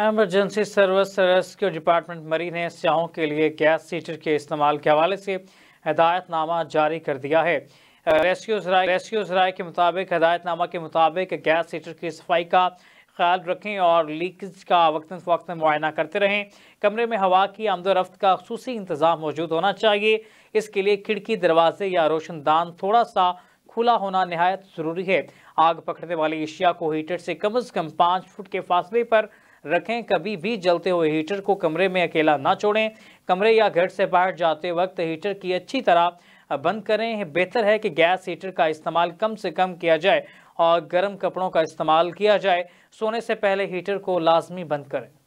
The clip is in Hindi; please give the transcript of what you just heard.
एमरजेंसी सर्विस रेस्क्यू डिपार्टमेंट मरी ने सियाहों के लिए गैस सीटर के इस्तेमाल के हवाले से हदायतनामा जारी कर दिया है रेस्क्यू जराए रेस्क्यू जराए के मुताबिक हदायतनामा के मुताबिक गैस सीटर की सफाई का ख्याल रखें और लीकेज का वक्ता फ़वक्ता मुआयना करते रहें कमरे में हवा की आमदोरफ्त का खसूस इंतज़ाम मौजूद होना चाहिए इसके लिए खिड़की दरवाजे या रोशनदान थोड़ा सा खुला होना नहायत ज़रूरी है आग पकड़ने वाली अशिया को हीटर से कम अज़ कम पाँच फुट के फासले पर रखें कभी भी जलते हुए हीटर को कमरे में अकेला ना छोड़ें कमरे या घर से बाहर जाते वक्त हीटर की अच्छी तरह बंद करें बेहतर है कि गैस हीटर का इस्तेमाल कम से कम किया जाए और गर्म कपड़ों का इस्तेमाल किया जाए सोने से पहले हीटर को लाजमी बंद करें